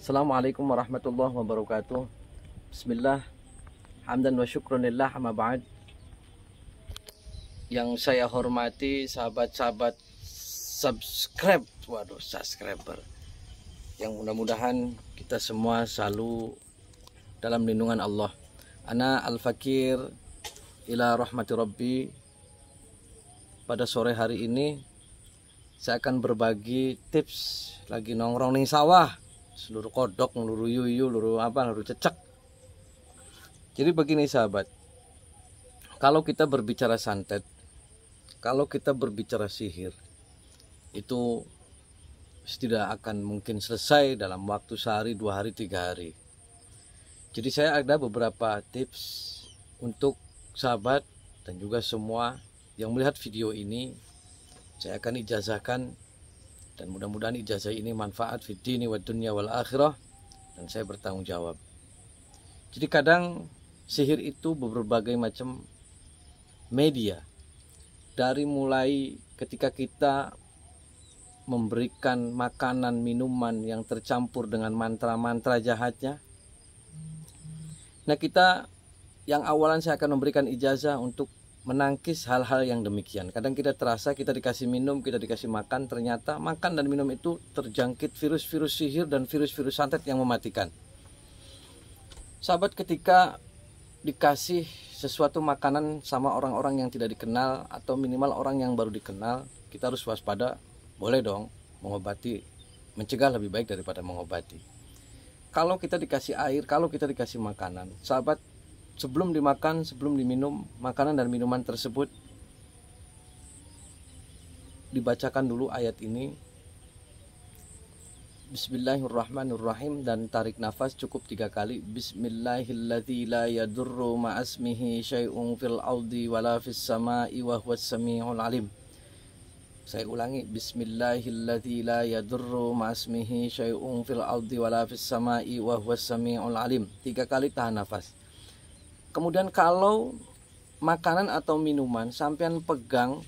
Assalamualaikum warahmatullahi wabarakatuh Bismillah Hamdan wa syukrunillah Yang saya hormati sahabat-sahabat subscribe Waduh subscriber Yang mudah-mudahan kita semua selalu dalam lindungan Allah Ana al-fakir ila rahmati rabbi Pada sore hari ini saya akan berbagi tips lagi nongrong nih sawah seluruh kodok, seluruh yuyu, seluruh apa, seluruh cecek. Jadi begini sahabat, kalau kita berbicara santet, kalau kita berbicara sihir, itu tidak akan mungkin selesai dalam waktu sehari, dua hari, tiga hari. Jadi saya ada beberapa tips untuk sahabat dan juga semua yang melihat video ini. Saya akan ijazahkan dan mudah-mudahan ijazah ini manfaat fit dini wa dunia wal akhirah dan saya bertanggung jawab. Jadi kadang sihir itu berbagai macam media. Dari mulai ketika kita memberikan makanan minuman yang tercampur dengan mantra-mantra jahatnya. Nah, kita yang awalan saya akan memberikan ijazah untuk menangkis hal-hal yang demikian. Kadang kita terasa kita dikasih minum, kita dikasih makan, ternyata makan dan minum itu terjangkit virus-virus sihir dan virus-virus santet yang mematikan. Sahabat ketika dikasih sesuatu makanan sama orang-orang yang tidak dikenal atau minimal orang yang baru dikenal, kita harus waspada. Boleh dong mengobati, mencegah lebih baik daripada mengobati kalau kita dikasih air, kalau kita dikasih makanan, sahabat sebelum dimakan, sebelum diminum, makanan dan minuman tersebut dibacakan dulu ayat ini. Bismillahirrahmanirrahim dan tarik nafas cukup tiga kali. Bismillahirrahmanirrahim la yadurru ma'asmihi syai'un fil audi wala fis sama'i wa huwas sami'ul alim. Saya ulangi Bismillahilladzi la yadurru ma'asmihi syai'un fil audi wala fis sama'i wa huwas sami'ul alim. Tiga kali tahan nafas. Kemudian kalau makanan atau minuman sampean pegang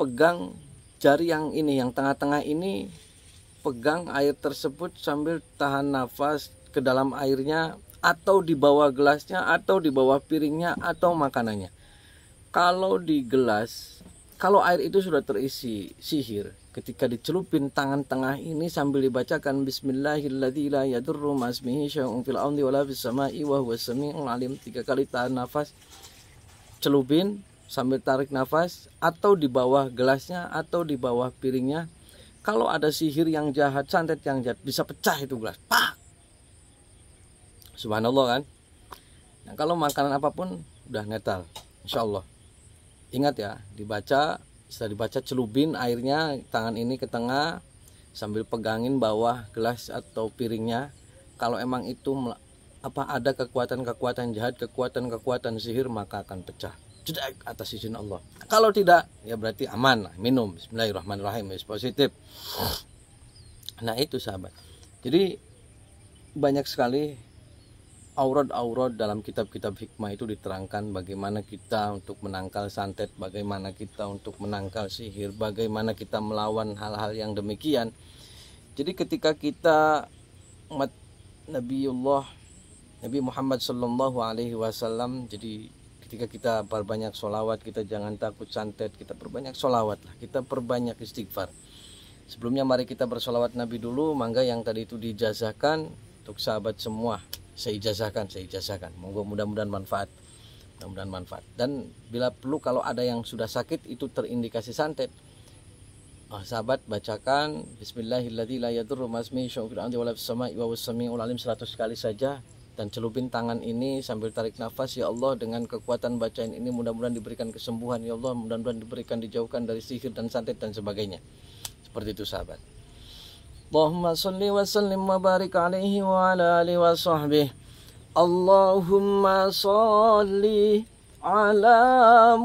pegang jari yang ini yang tengah-tengah ini pegang air tersebut sambil tahan nafas ke dalam airnya atau di bawah gelasnya atau di bawah piringnya atau makanannya. Kalau di gelas kalau air itu sudah terisi sihir, ketika dicelupin tangan tengah ini sambil dibacakan Bismillahirrahmanirrahim tiga kali tahan nafas, celupin sambil tarik nafas atau di bawah gelasnya atau di bawah piringnya. Kalau ada sihir yang jahat, santet yang jahat bisa pecah itu gelas. Pak. Subhanallah kan? Nah, kalau makanan apapun udah netal, insya Allah ingat ya dibaca setelah dibaca celubin airnya tangan ini ke tengah sambil pegangin bawah gelas atau piringnya kalau emang itu apa ada kekuatan-kekuatan jahat kekuatan-kekuatan sihir maka akan pecah jedek atas izin Allah kalau tidak ya berarti aman lah minum Bismillahirrahmanirrahim positif nah itu sahabat jadi banyak sekali aurat-aurat dalam kitab-kitab hikmah itu diterangkan bagaimana kita untuk menangkal santet, bagaimana kita untuk menangkal sihir, bagaimana kita melawan hal-hal yang demikian. Jadi ketika kita umat Nabiullah Nabi Muhammad Sallallahu Alaihi Wasallam, jadi ketika kita perbanyak solawat, kita jangan takut santet, kita perbanyak solawat lah, kita perbanyak istighfar. Sebelumnya mari kita bersolawat Nabi dulu, mangga yang tadi itu dijazahkan untuk sahabat semua saya ijazahkan, saya ijazahkan. Monggo mudah-mudahan manfaat. Mudah-mudahan manfaat. Dan bila perlu kalau ada yang sudah sakit itu terindikasi santet. Oh, sahabat bacakan Bismillahirrahmanirrahim 100 kali saja dan celupin tangan ini sambil tarik nafas ya Allah dengan kekuatan bacaan ini mudah-mudahan diberikan kesembuhan ya Allah mudah-mudahan diberikan dijauhkan dari sihir dan santet dan sebagainya seperti itu sahabat اللهم صل وسلم وبارك عليه وعلى آله وصحبه اللهم صل على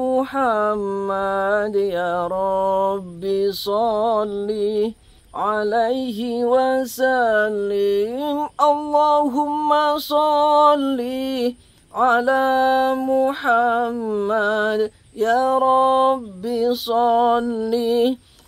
محمد يا رب صل عليه وسلم اللهم صل على محمد يا رب صلِّ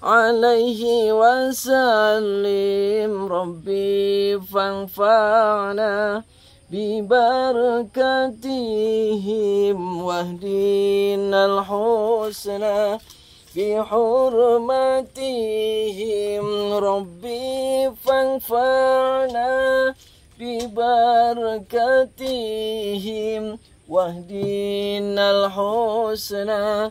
عليه وسلم ربي فانفعنا ببركتهم واهدنا الحسنى بحرمتهم ربي فانفعنا ببركتهم واهدنا الحسنى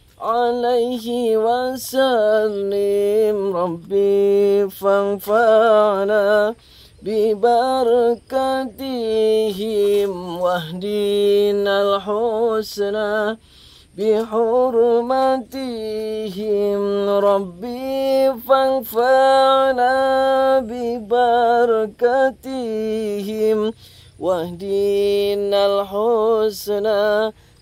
عليه وسلم ربي فانفعنا ببركتهم واهدنا الحسنى بحرمتهم ربي فانفعنا ببركتهم واهدنا الحسنى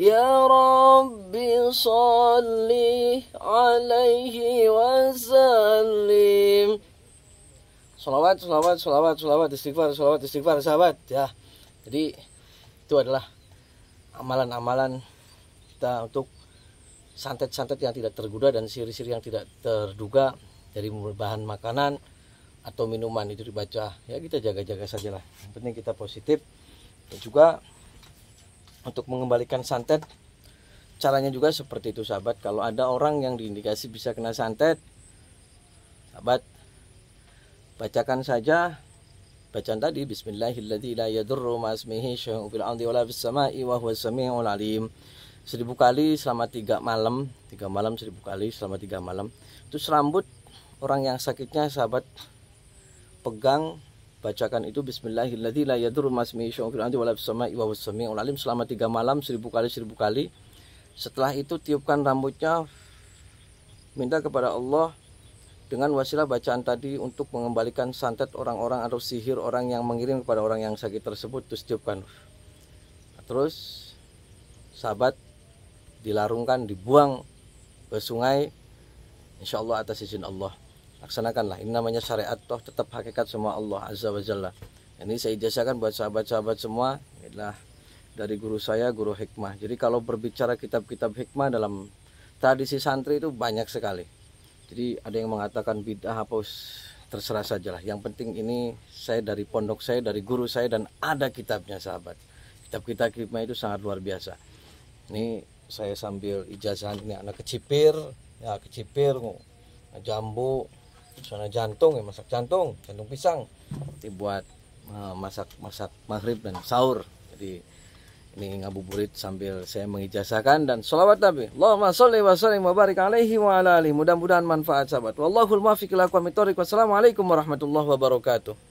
يا رب صل عليه وسلم Salawat, salawat, salawat, salawat, istighfar, salawat, istighfar, sahabat ya. Jadi itu adalah amalan-amalan kita untuk santet-santet yang tidak terguda dan siri-siri yang tidak terduga dari bahan makanan atau minuman itu dibaca ya kita jaga-jaga sajalah yang penting kita positif dan juga untuk mengembalikan santet caranya juga seperti itu sahabat kalau ada orang yang diindikasi bisa kena santet sahabat bacakan saja bacaan tadi Bismillahirrahmanirrahim. seribu kali selama tiga malam tiga malam seribu kali selama tiga malam terus rambut orang yang sakitnya sahabat pegang bacakan itu Bismillahirrahmanirrahim selama tiga malam seribu kali seribu kali setelah itu tiupkan rambutnya minta kepada Allah dengan wasilah bacaan tadi untuk mengembalikan santet orang-orang atau sihir orang yang mengirim kepada orang yang sakit tersebut terus tiupkan terus sahabat dilarungkan dibuang ke sungai insya Allah atas izin Allah laksanakanlah ini namanya syariat toh tetap hakikat semua Allah azza wa jalla ini saya ijazahkan buat sahabat-sahabat semua inilah dari guru saya guru hikmah jadi kalau berbicara kitab-kitab hikmah dalam tradisi santri itu banyak sekali jadi ada yang mengatakan bid'ah apa terserah sajalah yang penting ini saya dari pondok saya dari guru saya dan ada kitabnya sahabat kitab-kitab hikmah itu sangat luar biasa ini saya sambil ijazah ini anak kecipir ya kecipir jambu sana jantung ya masak jantung jantung pisang dibuat uh, eh, masak masak maghrib dan sahur jadi ini ngabuburit sambil saya mengijazahkan dan selawat Nabi Allahumma sholli wa sallim wa barik alaihi wa ala alihi mudah-mudahan manfaat sahabat wallahul muwaffiq ila aqwamit thoriq wassalamualaikum warahmatullahi wabarakatuh